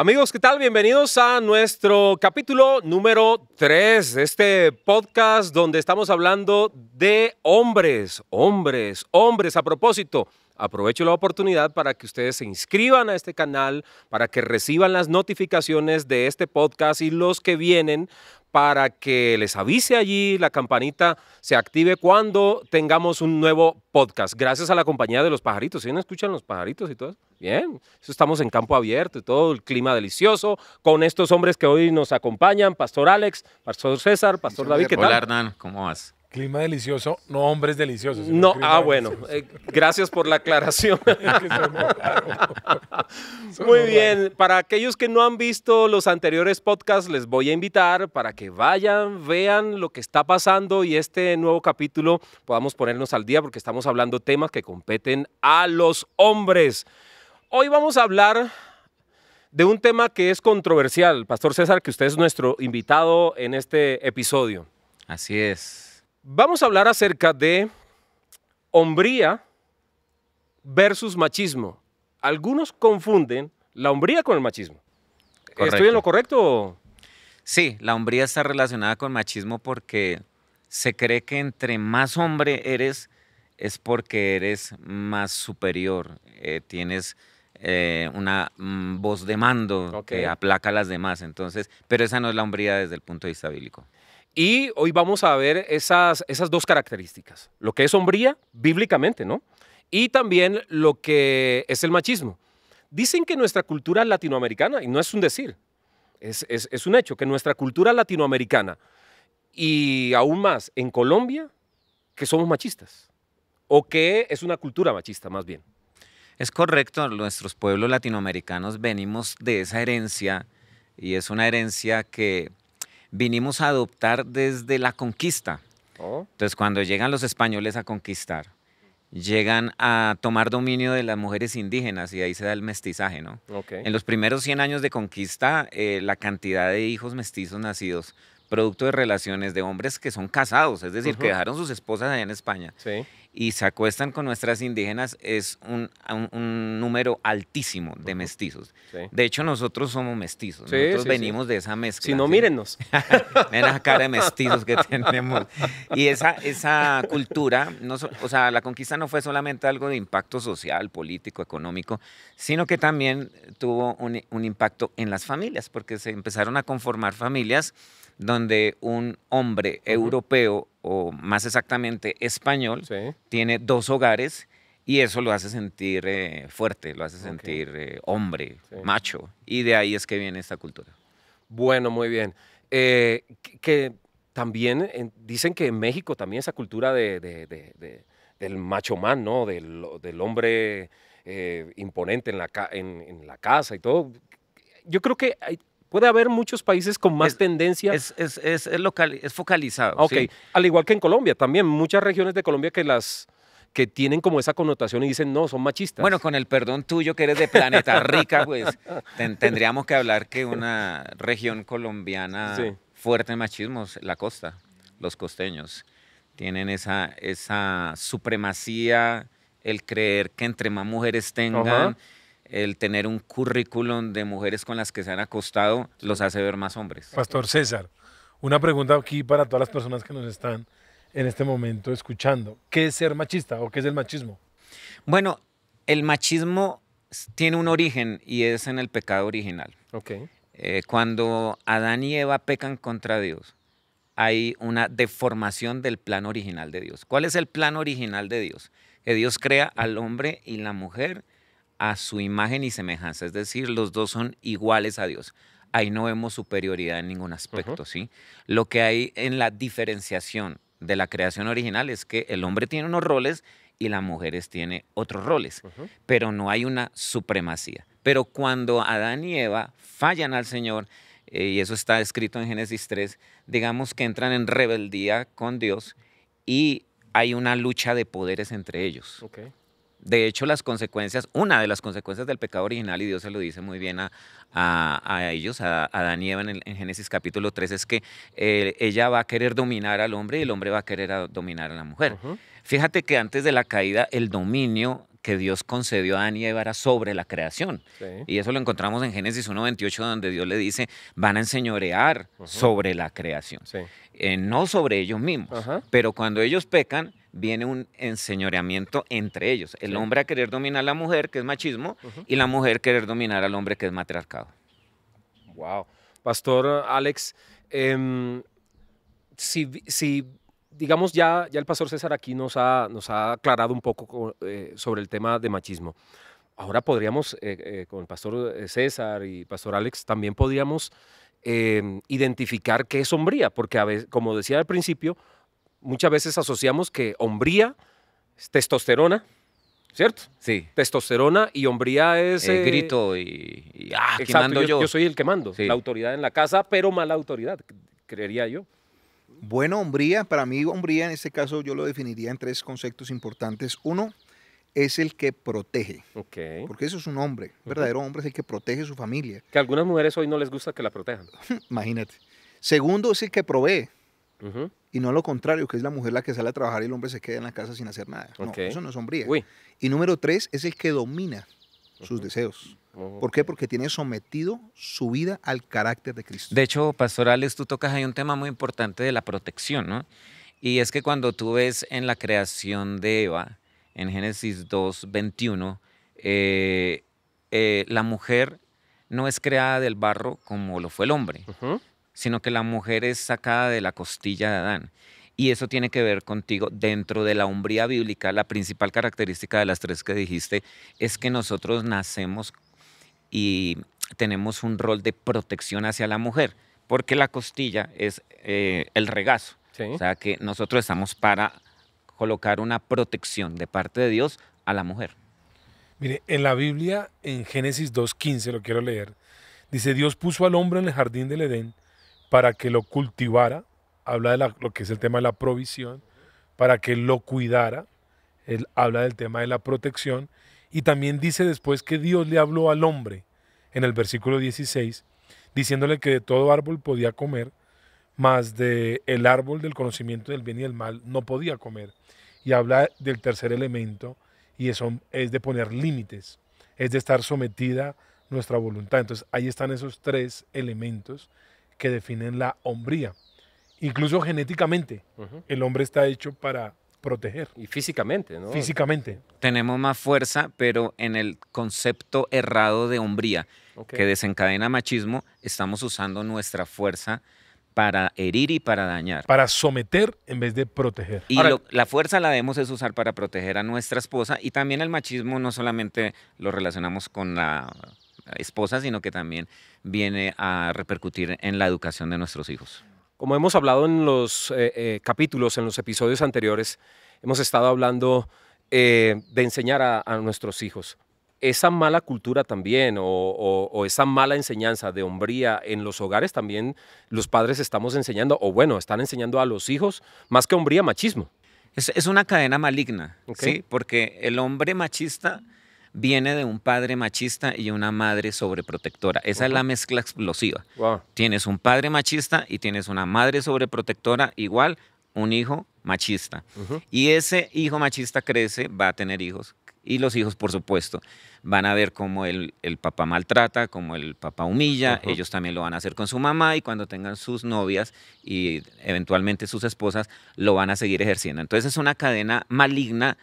Amigos, ¿qué tal? Bienvenidos a nuestro capítulo número 3 de este podcast donde estamos hablando de hombres, hombres, hombres. A propósito, aprovecho la oportunidad para que ustedes se inscriban a este canal, para que reciban las notificaciones de este podcast y los que vienen para que les avise allí, la campanita se active cuando tengamos un nuevo podcast. Gracias a la compañía de los pajaritos. ¿Sí no escuchan los pajaritos y todo eso? Bien, estamos en campo abierto y todo, el clima delicioso, con estos hombres que hoy nos acompañan, Pastor Alex, Pastor César, Pastor David, ¿qué tal? Hola Hernán, ¿cómo vas? Clima delicioso, no hombres deliciosos. No, ah, bueno, eh, gracias por la aclaración. Muy bien, para aquellos que no han visto los anteriores podcasts, les voy a invitar para que vayan, vean lo que está pasando y este nuevo capítulo podamos ponernos al día porque estamos hablando temas que competen a los hombres hoy vamos a hablar de un tema que es controversial, Pastor César, que usted es nuestro invitado en este episodio. Así es. Vamos a hablar acerca de hombría versus machismo. Algunos confunden la hombría con el machismo. ¿Estoy en lo correcto? Sí, la hombría está relacionada con machismo porque se cree que entre más hombre eres, es porque eres más superior, eh, tienes eh, una mm, voz de mando que aplaca a las demás. Entonces, pero esa no es la hombría desde el punto de vista bíblico. Y hoy vamos a ver esas, esas dos características, lo que es hombría bíblicamente, ¿no? Y también lo que es el machismo. Dicen que nuestra cultura latinoamericana, y no es un decir, es un hecho, que nuestra cultura latinoamericana, y aún más en Colombia, que somos machistas, o que es una cultura machista más bien. Es correcto, nuestros pueblos latinoamericanos venimos de esa herencia y es una herencia que vinimos a adoptar desde la conquista. Oh. Entonces, cuando llegan los españoles a conquistar, llegan a tomar dominio de las mujeres indígenas y ahí se da el mestizaje, ¿no? En los primeros 100 años de conquista, eh, la cantidad de hijos mestizos nacidos, producto de relaciones de hombres que son casados, es decir, que dejaron sus esposas allá en España sí y se acuestan con nuestras indígenas es un, un, número altísimo de mestizos. De hecho, nosotros somos mestizos. nosotros venimos de esa mezcla. Si no, mírennos. Miren la cara de mestizos que tenemos. Y esa, esa cultura, no, o sea, la conquista no fue solamente algo de impacto social, político, económico, sino que también tuvo un, un impacto en las familias, porque se empezaron a conformar familias donde un hombre europeo, o más exactamente español, tiene dos hogares y eso lo hace sentir eh, fuerte, lo hace sentir eh, hombre, macho. Y de ahí es que viene esta cultura. Bueno, muy bien. Eh, que, también dicen que en México también esa cultura del macho man, ¿no? Del, hombre imponente en la, la casa y todo. Yo creo que hay, Puede haber muchos países con más tendencia. Es, es, local, es focalizado. Ok, al igual que en Colombia, también muchas regiones de Colombia que las que tienen como esa connotación y dicen, no, son machistas. Bueno, con el perdón tuyo que eres de Planeta Rica, pues tendríamos que hablar que una región colombiana fuerte en machismo es la costa, los costeños. Tienen esa, esa supremacía, el creer que entre más mujeres tengan el tener un currículum de mujeres con las que se han acostado los hace ver más hombres. Pastor César, una pregunta aquí para todas las personas que nos están en este momento escuchando. ¿Qué es ser machista o qué es el machismo? Bueno, el machismo tiene un origen y es en el pecado original. Ok. Eh, cuando Adán y Eva pecan contra Dios, hay una deformación del plan original de Dios. ¿Cuál es el plan original de Dios? Que Dios crea al hombre y la mujer a su imagen y semejanza, es decir, los dos son iguales a Dios. Ahí no vemos superioridad en ningún aspecto, ¿sí? Lo que hay en la diferenciación de la creación original es que el hombre tiene unos roles y las mujeres tiene otros roles, pero no hay una supremacía. Pero cuando Adán y Eva fallan al Señor, eh, y eso está escrito en Génesis 3, digamos que entran en rebeldía con Dios y hay una lucha de poderes entre ellos. Okay. De hecho, las consecuencias, una de las consecuencias del pecado original, y Dios se lo dice muy bien a, ellos, a, a y Eva en, Génesis capítulo 3, es que eh, ella va a querer dominar al hombre y el hombre va a querer dominar a la mujer. Fíjate que antes de la caída, el dominio que Dios concedió a Adán y Eva era sobre la creación. Y eso lo encontramos en Génesis 1.28, donde Dios le dice, van a enseñorear sobre la creación, eh, no sobre ellos mismos. Pero cuando ellos pecan, viene un enseñoreamiento entre ellos. El hombre a querer dominar a la mujer, que es machismo, y la mujer querer dominar al hombre, que es matriarcado. Wow. Pastor Alex, em, si, digamos ya, ya el pastor César aquí nos ha, nos ha aclarado un poco eh, sobre el tema de machismo. Ahora podríamos, eh, eh, con el pastor César y pastor Alex, también podríamos em, identificar qué es sombría, porque como decía al principio, muchas veces asociamos que hombría es testosterona, ¿cierto? Sí. Testosterona y hombría es... El eh, grito y, ah, yo, yo? soy el que mando, la autoridad en la casa, pero mala autoridad, creería yo. Bueno, hombría, para mí hombría en este caso yo lo definiría en tres conceptos importantes. Uno, es el que protege. Ok. Porque eso es un hombre, un verdadero hombre es el que protege su familia. Que algunas mujeres hoy no les gusta que la protejan. Imagínate. Segundo, es el que provee. Y no lo contrario, que es la mujer la que sale a trabajar y el hombre se queda en la casa sin hacer nada. eso no es hombría. Y número tres, es el que domina sus deseos. ¿Por qué? Porque tiene sometido su vida al carácter de Cristo. De hecho, Alex, tú tocas ahí un tema muy importante de la protección, ¿no? Y es que cuando tú ves en la creación de Eva, en Génesis 2, 21, eh, eh, la mujer no es creada del barro como lo fue el hombre, sino que la mujer es sacada de la costilla de Adán. Y eso tiene que ver contigo dentro de la umbría bíblica. La principal característica de las tres que dijiste es que nosotros nacemos y tenemos un rol de protección hacia la mujer, porque la costilla es eh, el regazo. O sea que nosotros estamos para colocar una protección de parte de Dios a la mujer. Mire, en la Biblia, en Génesis 2.15, lo quiero leer, dice, Dios puso al hombre en el jardín del Edén para que lo cultivara, habla de lo que es el tema de la provisión, para que lo cuidara, él habla del tema de la protección, y también dice después que Dios le habló al hombre en el versículo 16, diciéndole que de todo árbol podía comer, más de el árbol del conocimiento del bien y del mal no podía comer. Y habla del tercer elemento, y eso es de poner límites, es de estar sometida nuestra voluntad. Entonces ahí están esos tres elementos que definen la hombría. Incluso genéticamente, el hombre está hecho para proteger. Y físicamente, ¿no? Físicamente. Tenemos más fuerza, pero en el concepto errado de hombría que desencadena machismo, estamos usando nuestra fuerza para herir y para dañar. Para someter en vez de proteger. Y la fuerza la debemos es usar para proteger a nuestra esposa y también el machismo no solamente lo relacionamos con la esposa, sino que también viene a repercutir en la educación de nuestros hijos. Como hemos hablado en los eh, eh, capítulos, en los episodios anteriores, hemos estado hablando eh, de enseñar a, nuestros hijos. Esa mala cultura también o, esa mala enseñanza de hombría en los hogares también los padres estamos enseñando, o bueno, están enseñando a los hijos más que hombría, machismo. Es, una cadena maligna, ¿sí? porque el hombre machista viene de un padre machista y una madre sobreprotectora. Esa es la mezcla explosiva. Tienes un padre machista y tienes una madre sobreprotectora, igual un hijo machista. Y ese hijo machista crece, va a tener hijos. Y los hijos, por supuesto, van a ver cómo el, papá maltrata, cómo el papá humilla. Ellos también lo van a hacer con su mamá y cuando tengan sus novias y eventualmente sus esposas, lo van a seguir ejerciendo. Entonces es una cadena maligna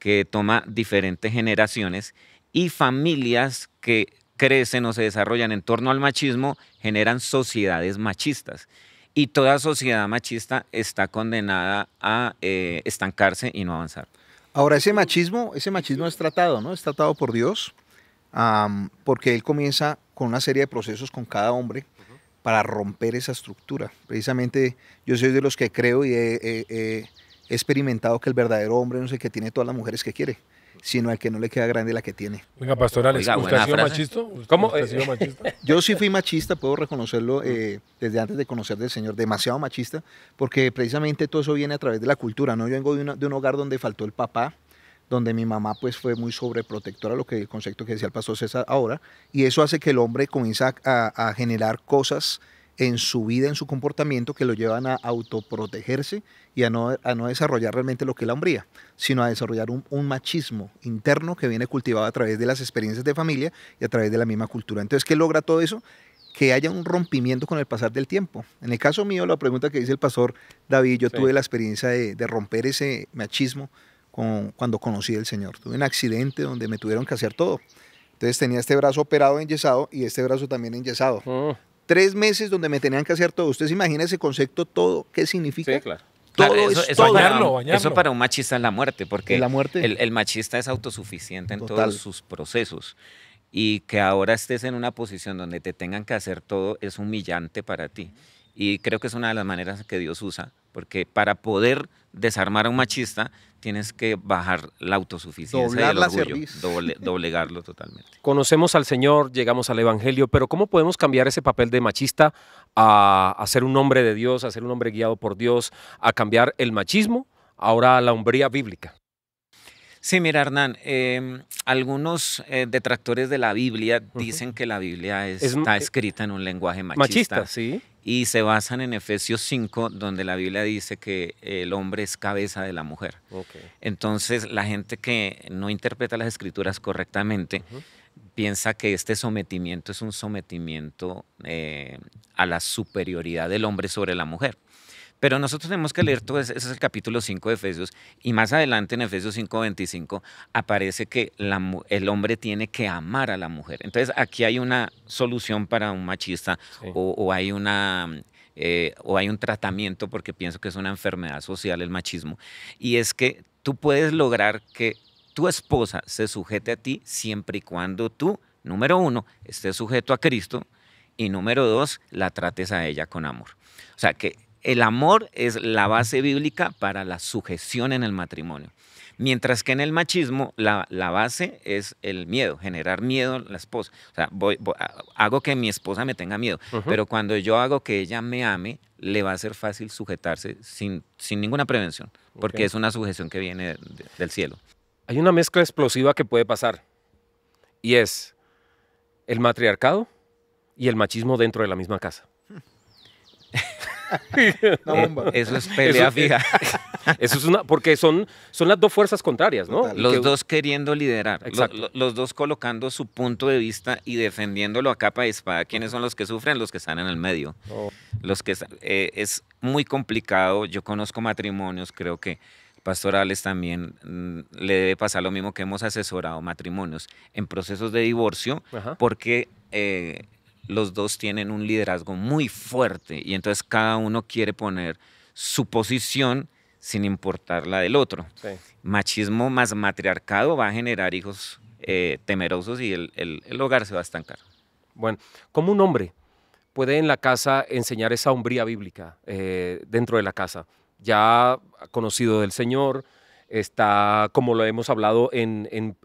que toma diferentes generaciones y familias que crecen o se desarrollan en torno al machismo generan sociedades machistas. Y toda sociedad machista está condenada a eh, estancarse y no avanzar. Ahora, ese machismo, ese machismo es tratado, ¿no? Es tratado por Dios, porque Él comienza con una serie de procesos con cada hombre para romper esa estructura. Precisamente yo soy de los que creo y he He experimentado que el verdadero hombre no es el que tiene todas las mujeres que quiere, sino el que no le queda grande la que tiene. Venga, pastoral, ¿usted ha sido machista? ¿Cómo? Yo sí fui machista, puedo reconocerlo eh, desde antes de conocer del Señor, demasiado machista, porque precisamente todo eso viene a través de la cultura, ¿no? Yo vengo de, un hogar donde faltó el papá, donde mi mamá pues fue muy sobreprotectora, lo que el concepto que decía el pastor César ahora, y eso hace que el hombre comienza a generar cosas en su vida, en su comportamiento, que lo llevan a autoprotegerse y a no, a no desarrollar realmente lo que es la hombría, sino a desarrollar un, machismo interno que viene cultivado a través de las experiencias de familia y a través de la misma cultura. Entonces, ¿qué logra todo eso? Que haya un rompimiento con el pasar del tiempo. En el caso mío, la pregunta que dice el pastor David, yo tuve la experiencia de, romper ese machismo cuando conocí al Señor. Tuve un accidente donde me tuvieron que hacer todo. Entonces tenía este brazo operado, e enyesado y este brazo también enyesado. Oh tres meses donde me tenían que hacer todo. Usted se imagina ese concepto todo, ¿qué significa? claro. Todo eso, es Para un, machista es la muerte, porque la El, machista es autosuficiente en todos sus procesos. Y que ahora estés en una posición donde te tengan que hacer todo es humillante para ti. Y creo que es una de las maneras que Dios usa porque para poder desarmar a un machista tienes que bajar la autosuficiencia y el orgullo, doblegarlo totalmente. Conocemos al Señor, llegamos al Evangelio, pero ¿cómo podemos cambiar ese papel de machista a, a ser un hombre de Dios, a ser un hombre guiado por Dios, a cambiar el machismo ahora a la hombría bíblica? Sí, mira, Hernán, em, algunos eh, detractores de la Biblia dicen que la Biblia está eh, escrita en un lenguaje machista. Machista, sí. Y se basan en Efesios 5, donde la Biblia dice que el hombre es cabeza de la mujer. Entonces, la gente que no interpreta las escrituras correctamente piensa que este sometimiento es un sometimiento eh, a la superioridad del hombre sobre la mujer. Pero nosotros tenemos que leer todo, ese, ese es el capítulo 5 de Efesios, y más adelante en Efesios 5:25 aparece que el hombre tiene que amar a la mujer. Entonces aquí hay una solución para un machista o, hay una... Eh, o hay un tratamiento, porque pienso que es una enfermedad social el machismo, y es que tú puedes lograr que tu esposa se sujete a ti siempre y cuando tú, número uno, estés sujeto a Cristo, y número dos, la trates a ella con amor. O sea, que el amor es la base bíblica para la sujeción en el matrimonio. Mientras que en el machismo la, base es el miedo, generar miedo a la esposa. O sea, hago que mi esposa me tenga miedo, pero cuando yo hago que ella me ame, le va a ser fácil sujetarse sin, sin ninguna prevención, porque es una sujeción que viene del cielo. Hay una mezcla explosiva que puede pasar y es el matriarcado y el machismo dentro de la misma casa. Eh, eso es pelea eh, fija. Eso es una, porque son, son las dos fuerzas contrarias, ¿no? Los dos queriendo liderar, los, dos colocando su punto de vista y defendiéndolo a capa y espada. ¿Quiénes son los que sufren? Los que están en el medio. Oh. Los que eh, es muy complicado. Yo conozco matrimonios, creo que pastorales también mm, le debe pasar lo mismo que hemos asesorado matrimonios en procesos de divorcio, porque los dos tienen un liderazgo muy fuerte y entonces cada uno quiere poner su posición sin importar la del otro. Machismo más matriarcado va a generar hijos eh, temerosos y el, hogar se va a estancar. Bueno, ¿cómo un hombre puede en la casa enseñar esa hombría bíblica eh, dentro de la casa? Ya conocido del Señor, está, como lo hemos hablado en,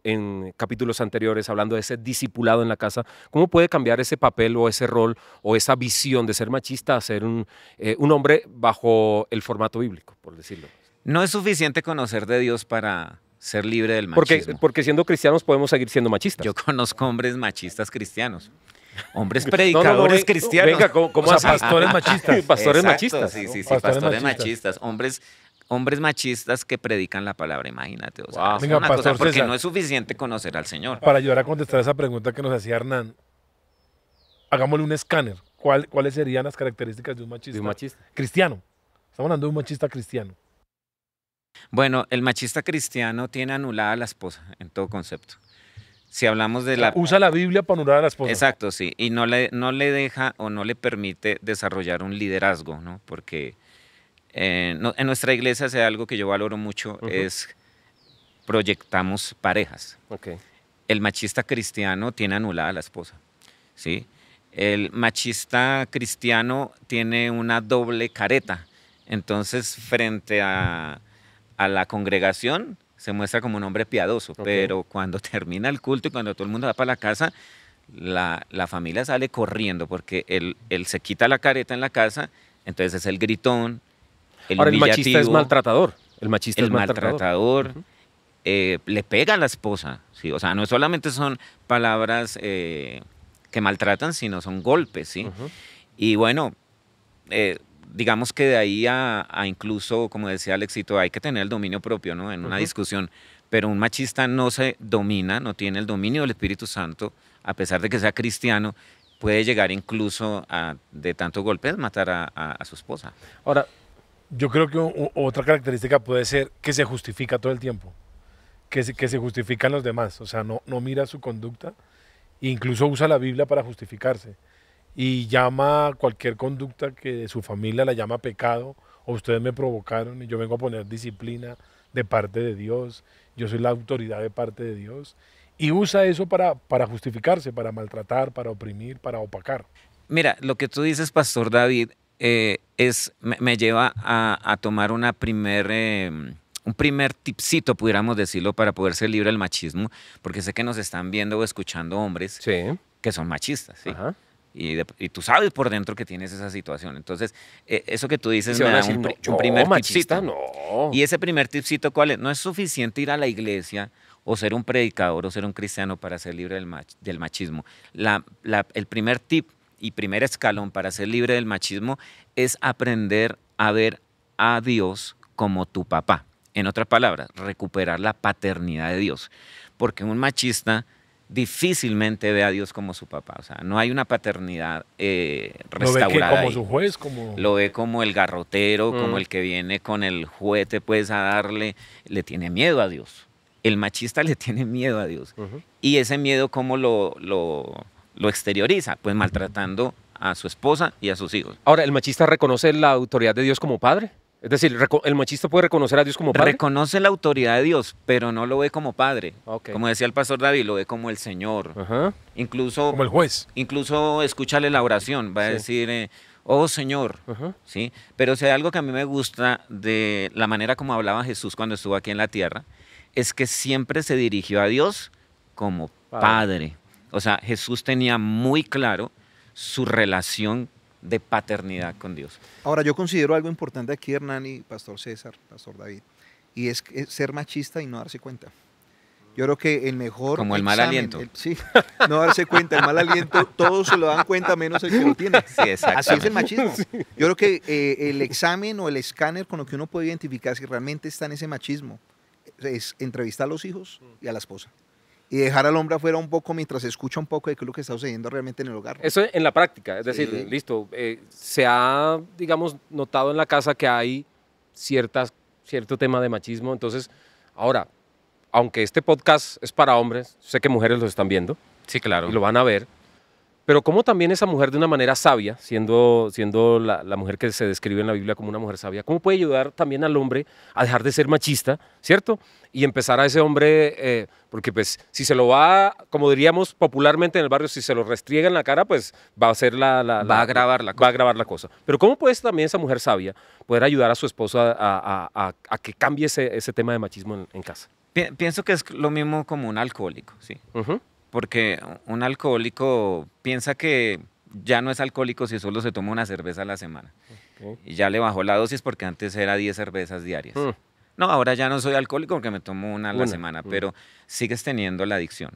capítulos anteriores, hablando de ese discipulado en la casa, ¿cómo puede cambiar ese papel o ese rol o esa visión de ser machista a ser un, eh, hombre bajo el formato bíblico, por decirlo? No es suficiente conocer de Dios para ser libre del machismo. Porque, porque siendo cristianos podemos seguir siendo machistas. Yo conozco hombres machistas cristianos. Hombres predicadores cristianos. Venga, pastores machistas. pastores machistas. Sí, sí, sí, pastores, machistas. Hombres hombres machistas que predican la palabra, imagínate. O sea, una porque no es suficiente conocer al Señor. Para ayudar a contestar esa pregunta que nos hacía Hernán, hagámosle un escáner. ¿Cuáles serían las características de un machista? un machista. Cristiano. Estamos hablando de un machista cristiano. Bueno, el machista cristiano tiene anulada a la esposa en todo concepto. Si hablamos de la... Usa la Biblia para anular a la esposa. Exacto, sí. Y no le, no le deja o no le permite desarrollar un liderazgo, ¿no? Porque eh, en nuestra iglesia hace algo que yo valoro mucho, es proyectamos parejas. El machista cristiano tiene anulada la esposa, ¿sí? El machista cristiano tiene una doble careta. Entonces, frente a, la congregación, se muestra como un hombre piadoso, pero cuando termina el culto y cuando todo el mundo va para la casa, la, familia sale corriendo porque él, él, se quita la careta en la casa, entonces es el gritón, Ahora, el machista es maltratador. El machista es maltratador. Eh, le pega a la esposa. O sea, no solamente son palabras eh, que maltratan, sino son golpes. ¿sí? Y bueno, eh, digamos que de ahí a, incluso, como decía Alexito, hay que tener el dominio propio ¿no? en una discusión. Pero un machista no se domina, no tiene el dominio del Espíritu Santo, a pesar de que sea cristiano, puede llegar incluso a, de tanto golpes, matar a, a su esposa. Ahora, yo creo que otra característica puede ser que se justifica todo el tiempo, que se, que se justifican los demás, o sea, no, mira su conducta, incluso usa la Biblia para justificarse y llama cualquier conducta que de su familia la llama pecado, o ustedes me provocaron y yo vengo a poner disciplina de parte de Dios, yo soy la autoridad de parte de Dios, y usa eso para justificarse, para maltratar, para oprimir, para opacar. Mira, lo que tú dices, Pastor David, eh, es, me, lleva a, tomar una primer, eh, un primer tipcito, pudiéramos decirlo, para poder ser libre del machismo, porque sé que nos están viendo o escuchando hombres que son machistas. Y, tú sabes por dentro que tienes esa situación. Entonces, eh, eso que tú dices me un, primer machista, No. Y ese primer tipcito, ¿cuál es? No es suficiente ir a la iglesia o ser un predicador o ser un cristiano para ser libre del, machismo. la, el primer tip y primer escalón para ser libre del machismo es aprender a ver a Dios como tu papá. En otras palabras, recuperar la paternidad de Dios. Porque un machista difícilmente ve a Dios como su papá. O sea, no hay una paternidad restaurada. Eh, lo ve como su juez, como... Lo ve como el garrotero, como mm. el que viene con el juguete pues a darle. Le tiene miedo a Dios. El machista le tiene miedo a Dios. Y ese miedo, ¿cómo lo, lo, lo exterioriza, pues maltratando a su esposa y a sus hijos. Ahora, ¿el machista reconoce la autoridad de Dios como padre? Es decir, ¿el machista puede reconocer a Dios como padre? Reconoce la autoridad de Dios, pero no lo ve como padre. Como decía el pastor David, lo ve como el Señor. Incluso. Como el juez. Incluso escúchale la oración. Va a decir, eh, oh Señor. ¿Sí? Pero si hay algo que a mí me gusta de la manera como hablaba Jesús cuando estuvo aquí en la tierra, es que siempre se dirigió a Dios como padre. O sea, Jesús tenía muy claro su relación de paternidad con Dios. Ahora, yo considero algo importante aquí, Hernán y Pastor César, Pastor David, y es ser machista y no darse cuenta. Yo creo que el mejor. Como el mal aliento. sí, no darse cuenta, el mal aliento, todos se lo dan cuenta menos el que lo tiene. Sí, Así es el machismo. Yo creo que eh, el examen o el escáner con lo que uno puede identificar si realmente está en ese machismo es entrevistar a los hijos y a la esposa y dejar al hombre afuera un poco mientras escucha un poco de qué es lo que está sucediendo realmente en el hogar. Eso en la práctica, es decir, listo, eh, se ha, digamos, notado en la casa que hay ciertas, cierto tema de machismo, entonces, ahora, aunque este podcast es para hombres, sé que mujeres lo están viendo. Sí, claro. lo van a ver. Pero cómo también esa mujer de una manera sabia, siendo, siendo la, mujer que se describe en la Biblia como una mujer sabia, ¿cómo puede ayudar también al hombre a dejar de ser machista, ¿cierto? Y empezar a ese hombre, eh, porque pues si se lo va, como diríamos popularmente en el barrio, si se lo restriega en la cara, pues va a ser la... va a grabar la cosa. Va a la cosa. Pero ¿cómo puede también esa mujer sabia poder ayudar a su esposo a, que cambie ese, tema de machismo en, casa? Pienso que es lo mismo como un alcohólico, ¿sí? porque un alcohólico piensa que ya no es alcohólico si solo se toma una cerveza a la semana. Y ya le bajó la dosis porque antes era 10 cervezas diarias. Hmm. No, ahora ya no soy alcohólico porque me tomo una a la semana, hmm. pero sigues teniendo la adicción.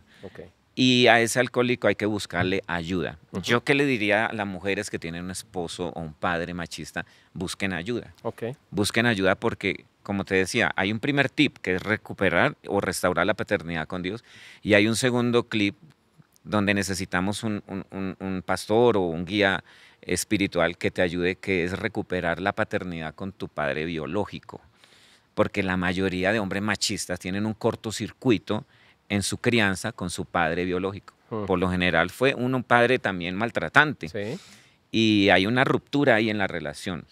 Y a ese alcohólico hay que buscarle ayuda. Yo qué le diría a las mujeres que tienen un esposo o un padre machista, busquen ayuda. Busquen ayuda porque como te decía, hay un primer tip que es recuperar o restaurar la paternidad con Dios y hay un segundo clip donde necesitamos un, pastor o un guía espiritual que te ayude, que es recuperar la paternidad con tu padre biológico. Porque la mayoría de hombres machistas tienen un cortocircuito en su crianza con su padre biológico. Por lo general fue un, padre también maltratante. Y hay una ruptura ahí en la relación.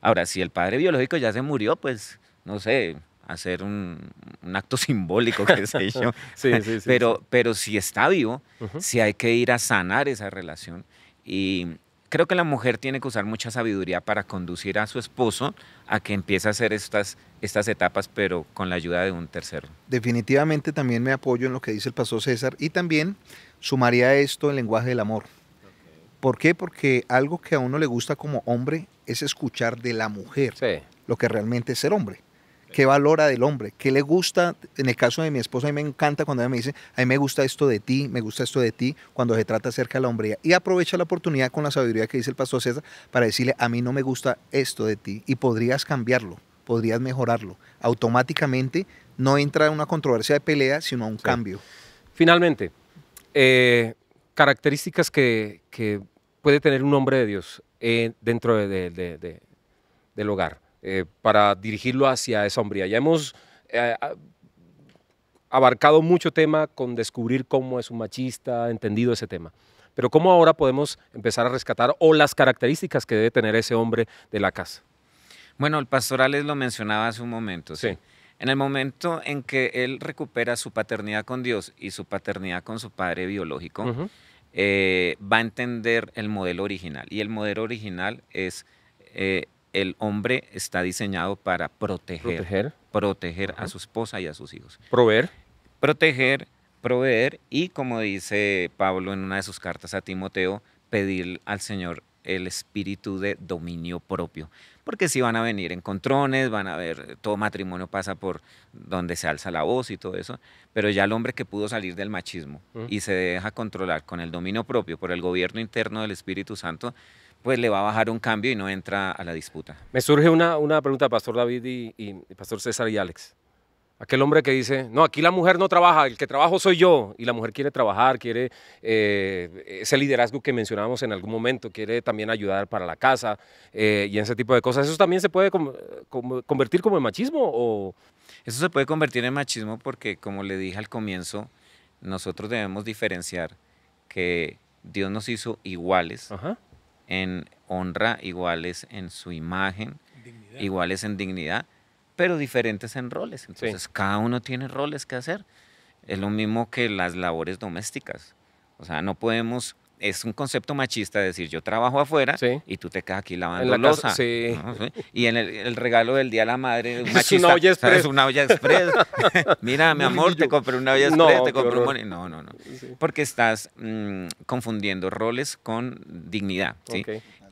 Ahora, si el padre biológico ya se murió, pues no sé, hacer un, acto simbólico, qué sé yo. sí, sí, pero, pero si está vivo, si hay que ir a sanar esa relación. Y creo que la mujer tiene que usar mucha sabiduría para conducir a su esposo a que empiece a hacer estas, estas etapas, pero con la ayuda de un tercero. Definitivamente también me apoyo en lo que dice el pastor César y también sumaría esto el lenguaje del amor. ¿Por qué? Porque algo que a uno le gusta como hombre es escuchar de la mujer lo que realmente es ser hombre qué valora del hombre, qué le gusta. En el caso de mi esposa, a mí me encanta cuando ella me dice, a mí me gusta esto de ti, me gusta esto de ti, cuando se trata acerca de la hombría. Y aprovecha la oportunidad con la sabiduría que dice el pastor César para decirle, a mí no me gusta esto de ti y podrías cambiarlo, podrías mejorarlo. Automáticamente no entra en una controversia de pelea, sino a un cambio. Finalmente, eh, características que, puede tener un hombre de Dios eh, dentro del hogar eh, para dirigirlo hacia esa hombría. Ya hemos eh, abarcado mucho tema con descubrir cómo es un machista, entendido ese tema. Pero cómo ahora podemos empezar a rescatar o las características que debe tener ese hombre de la casa. Bueno, el Alex lo mencionaba hace un momento. sí. En el momento en que él recupera su paternidad con Dios y su paternidad con su padre biológico, eh, va a entender el modelo original. Y el modelo original es el hombre está diseñado para proteger. Proteger. a su esposa y a sus hijos. Proveer. Proteger, proveer y como dice Pablo en una de sus cartas a Timoteo, pedir al Señor el espíritu de dominio propio. Porque si van a venir encontrones, van a ver, todo matrimonio pasa por donde se alza la voz y todo eso, pero ya el hombre que pudo salir del machismo y se deja controlar con el dominio propio por el gobierno interno del Espíritu Santo, pues le va a bajar un cambio y no entra a la disputa. Me surge una, una pregunta, Pastor David y, Pastor César y Alex. Aquel hombre que dice, no, aquí la mujer no trabaja, el que trabajo soy yo. Y la mujer quiere trabajar, quiere eh, ese liderazgo que mencionábamos en algún momento, quiere también ayudar para la casa eh, y ese tipo de cosas. ¿Eso también se puede convertir como en machismo? O... Eso se puede convertir en machismo porque, como le dije al comienzo, nosotros debemos diferenciar que Dios nos hizo iguales Ajá en honra, iguales en su imagen, iguales en dignidad, pero diferentes en roles. Entonces cada uno tiene roles que hacer. Es lo mismo que las labores domésticas. O sea, no podemos es un concepto machista decir yo trabajo afuera y tú te quedas aquí lavando la losa. Y en el, regalo del día a la madre es machista, una olla express. Una olla Mira, mi amor, te compré una olla express, no, te compré un No, no, no. Porque estás mm, confundiendo roles con dignidad.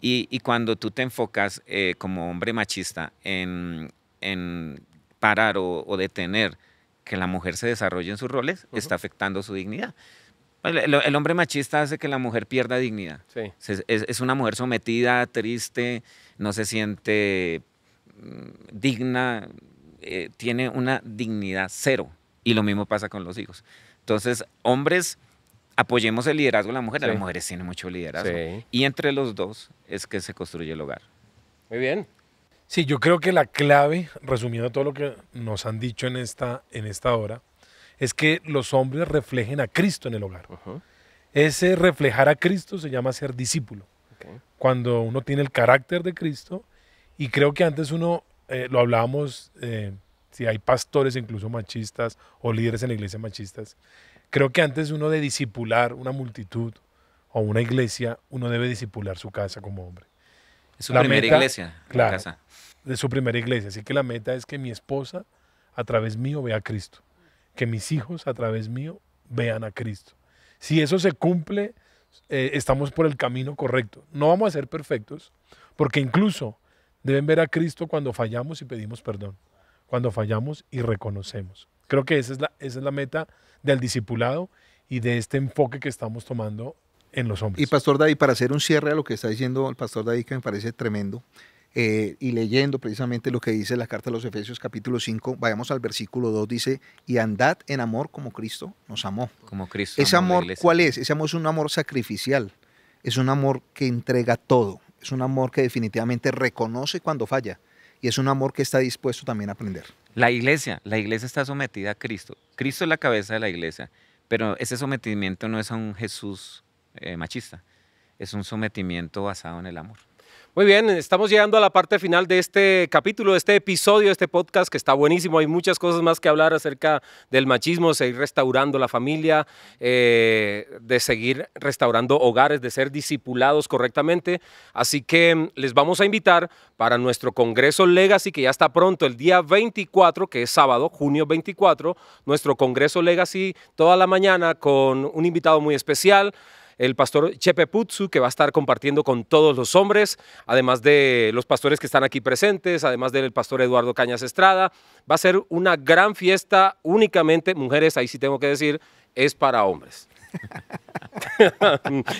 Y, cuando tú te enfocas eh, como hombre machista en, en parar o, detener que la mujer se desarrolle en sus roles, está afectando su dignidad. Pues, el, hombre machista hace que la mujer pierda dignidad. Sí. Es, una mujer sometida, triste, no se siente mm, digna, eh, tiene una dignidad cero. Y lo mismo pasa con los hijos. Entonces, hombres, apoyemos el liderazgo de la mujer. Las mujeres tienen mucho liderazgo. Y entre los dos es que se construye el hogar. Muy bien. Sí, yo creo que la clave, resumiendo todo lo que nos han dicho en esta, en esta hora, es que los hombres reflejen a Cristo en el hogar. Ese reflejar a Cristo se llama ser discípulo. Cuando uno tiene el carácter de Cristo, y creo que antes uno, eh, lo hablábamos, eh, si hay pastores incluso machistas o líderes en la iglesia machistas, creo que antes uno de discipular una multitud o una iglesia, uno debe discipular su casa como hombre. Es su la primera iglesia. Claro, casa. de su primera iglesia. Así que la meta es que mi esposa, a través mío, vea a Cristo que mis hijos a través mío vean a Cristo. Si eso se cumple, eh, estamos por el camino correcto. No vamos a ser perfectos, porque incluso deben ver a Cristo cuando fallamos y pedimos perdón, cuando fallamos y reconocemos. Creo que esa es la, esa es la meta del discipulado y de este enfoque que estamos tomando en los hombres. Y Pastor David, para hacer un cierre a lo que está diciendo el Pastor David, que me parece tremendo, eh, y leyendo precisamente lo que dice la carta de los Efesios capítulo 5, vayamos al versículo 2, dice, y andad en amor como Cristo nos amó. Como Cristo. Ese amor, ¿cuál es? Ese amor es un amor sacrificial, es un amor que entrega todo, es un amor que definitivamente reconoce cuando falla y es un amor que está dispuesto también a aprender. La iglesia, la iglesia está sometida a Cristo. Cristo es la cabeza de la iglesia, pero ese sometimiento no es a un Jesús eh, machista, es un sometimiento basado en el amor. Muy bien, estamos llegando a la parte final de este capítulo, de este episodio, de este podcast que está buenísimo. Hay muchas cosas más que hablar acerca del machismo, seguir restaurando la familia, eh, de seguir restaurando hogares, de ser discipulados correctamente. Así que mm, les vamos a invitar para nuestro Congreso Legacy, que ya está pronto, el día 24, que es sábado, junio 24, nuestro Congreso Legacy toda la mañana con un invitado muy especial el pastor Chepe Putsu, que va a estar compartiendo con todos los hombres, además de los pastores que están aquí presentes, además del pastor Eduardo Cañas Estrada. Va a ser una gran fiesta únicamente, mujeres, ahí sí tengo que decir, es para hombres.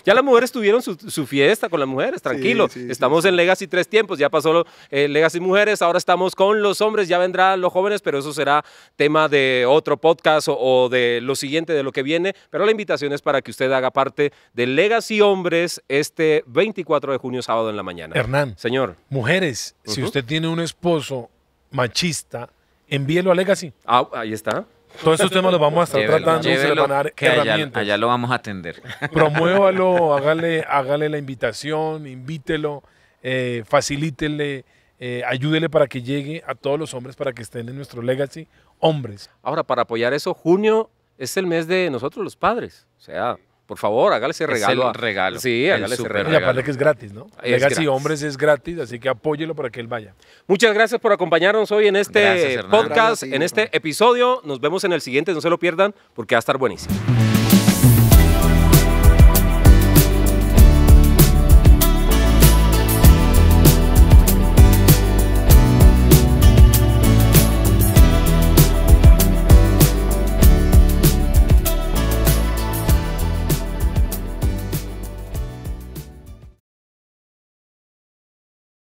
ya las mujeres tuvieron su, fiesta con las mujeres, tranquilo. estamos en Legacy tres tiempos, ya pasó eh, Legacy Mujeres, ahora estamos con los hombres, ya vendrán los jóvenes, pero eso será tema de otro podcast o, de lo siguiente, de lo que viene. Pero la invitación es para que usted haga parte de Legacy Hombres este 24 de junio, sábado en la mañana. Hernán. Señor. Mujeres, si usted tiene un esposo machista, envíelo a Legacy. Ah, ahí está. Todos esos temas los vamos a estar tratando llévelo, herramientas. Allá, lo vamos a atender. Promuévalo, hágale, hágale la invitación, invítelo, eh, facilítele, eh, ayúdele para que llegue a todos los hombres para que estén en nuestro legacy, hombres. Ahora, para apoyar eso, junio es el mes de nosotros los padres. O sea, por favor, hágale ese regalo. regalo. Sí, hágale ese regalo. Y aparte que es gratis, ¿no? Es Legacy Hombres es gratis, así que apóyelo para que él vaya. Muchas gracias por acompañarnos hoy en este podcast, en este episodio. Nos vemos en el siguiente, no se lo pierdan, porque va a estar buenísimo.